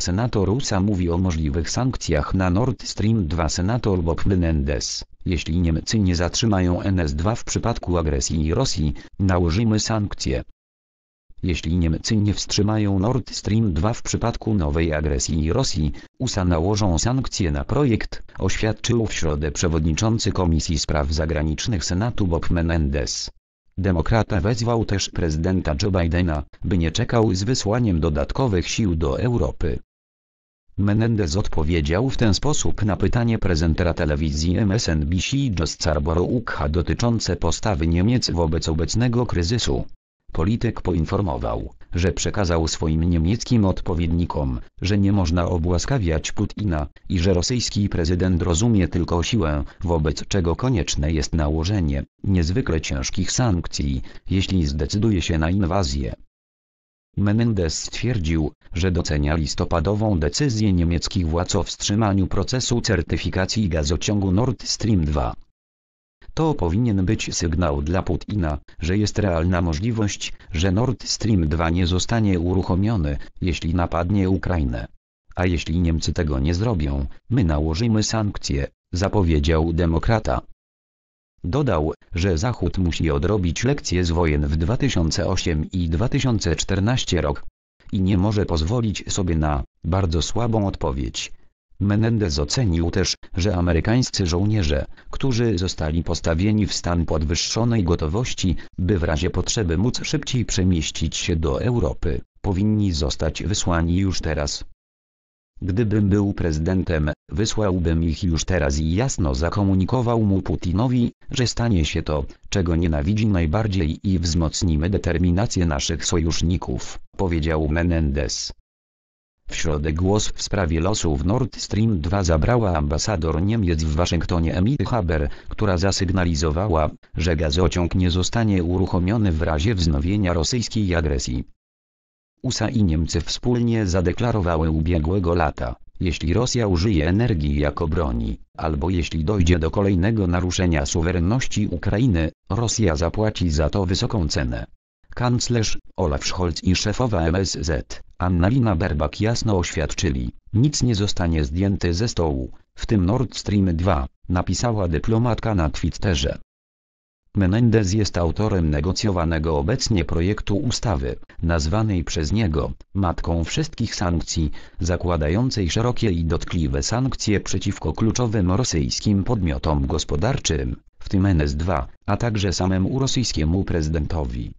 Senator USA mówi o możliwych sankcjach na Nord Stream 2 Senator Bob Menendez. Jeśli Niemcy nie zatrzymają NS2 w przypadku agresji Rosji, nałożymy sankcje. Jeśli Niemcy nie wstrzymają Nord Stream 2 w przypadku nowej agresji Rosji, USA nałożą sankcje na projekt, oświadczył w środę przewodniczący Komisji Spraw Zagranicznych Senatu Bob Menendez. Demokrata wezwał też prezydenta Joe Bidena, by nie czekał z wysłaniem dodatkowych sił do Europy. Menendez odpowiedział w ten sposób na pytanie prezentera telewizji MSNBC Jossar Borukha dotyczące postawy Niemiec wobec obecnego kryzysu. Polityk poinformował, że przekazał swoim niemieckim odpowiednikom, że nie można obłaskawiać Putina i że rosyjski prezydent rozumie tylko siłę, wobec czego konieczne jest nałożenie niezwykle ciężkich sankcji, jeśli zdecyduje się na inwazję. Menendez stwierdził, że docenia listopadową decyzję niemieckich władz o wstrzymaniu procesu certyfikacji gazociągu Nord Stream 2. To powinien być sygnał dla Putina, że jest realna możliwość, że Nord Stream 2 nie zostanie uruchomiony, jeśli napadnie Ukrainę. A jeśli Niemcy tego nie zrobią, my nałożymy sankcje, zapowiedział demokrata. Dodał, że Zachód musi odrobić lekcje z wojen w 2008 i 2014 rok. I nie może pozwolić sobie na bardzo słabą odpowiedź. Menendez ocenił też, że amerykańscy żołnierze, którzy zostali postawieni w stan podwyższonej gotowości, by w razie potrzeby móc szybciej przemieścić się do Europy, powinni zostać wysłani już teraz. Gdybym był prezydentem, wysłałbym ich już teraz i jasno zakomunikował mu Putinowi, że stanie się to, czego nienawidzi najbardziej i wzmocnimy determinację naszych sojuszników, powiedział Menendez. W środę głos w sprawie losów Nord Stream 2 zabrała ambasador Niemiec w Waszyngtonie Emily Haber, która zasygnalizowała, że gazociąg nie zostanie uruchomiony w razie wznowienia rosyjskiej agresji. USA i Niemcy wspólnie zadeklarowały ubiegłego lata, jeśli Rosja użyje energii jako broni, albo jeśli dojdzie do kolejnego naruszenia suwerenności Ukrainy, Rosja zapłaci za to wysoką cenę. Kanclerz Olaf Scholz i szefowa MSZ Annalina Berbak jasno oświadczyli, nic nie zostanie zdjęte ze stołu, w tym Nord Stream 2, napisała dyplomatka na Twitterze. Menendez jest autorem negocjowanego obecnie projektu ustawy, nazwanej przez niego matką wszystkich sankcji, zakładającej szerokie i dotkliwe sankcje przeciwko kluczowym rosyjskim podmiotom gospodarczym, w tym NS2, a także samemu rosyjskiemu prezydentowi.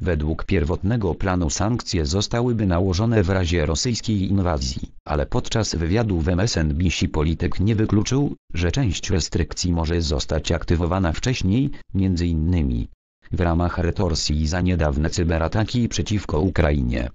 Według pierwotnego planu sankcje zostałyby nałożone w razie rosyjskiej inwazji, ale podczas wywiadu w MSNBC polityk nie wykluczył, że część restrykcji może zostać aktywowana wcześniej, między innymi w ramach retorsji za niedawne cyberataki przeciwko Ukrainie.